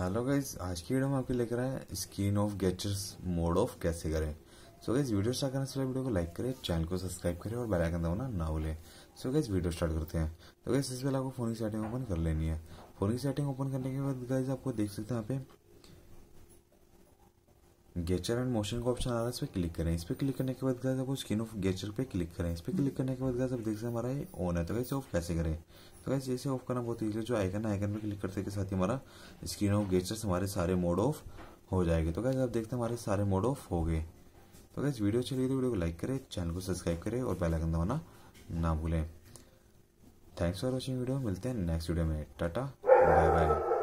hello guys आज की video में आपके लेकर आए screen off gestures mode off कैसे करें सो गाइज वीडियो स्टार्ट करने से पहले वीडियो को लाइक करें चैनल को सब्सक्राइब करें और बेल आइकन दबाना ना भूलें सो गाइज वीडियो स्टार्ट करते हैं तो गाइज इस पहले आपको फोन की सेटिंग ओपन कर लेनी है फोन की सेटिंग ओपन करने के बाद गाइज आपको देख सकते हैं यहाँ पे गेचर एंड मोशन का ऑप्शन आ रहा है इस पर क्लिक करें इस पर क्लिक करने के बाद गैस आपको स्किन ऑफ गेचर पे क्लिक करें इस पर क्लिक करने के बाद गैस आप देख सकते हैं हमारा ये ऑन है तो कैसे ऑफ कैसे करें तो कैसे इसे ऑफ करना बहुत ईजी जो आइकन है आइकन पे क्लिक करते के साथ ही हमारा स्क्रीन ऑफ गेचर हमारे सारे मोड ऑफ हो जाएंगे तो कैसे आप देखते हैं हमारे सारे मोड ऑफ हो गए तो कैसे वीडियो अच्छी लगी तो वीडियो को लाइक करें चैनल को सब्सक्राइब करें और बेल आइकन दबाना ना भूलें थैंक्स फॉर वॉचिंग वीडियो मिलते हैं नेक्स्ट वीडियो में टाटा बाय बाय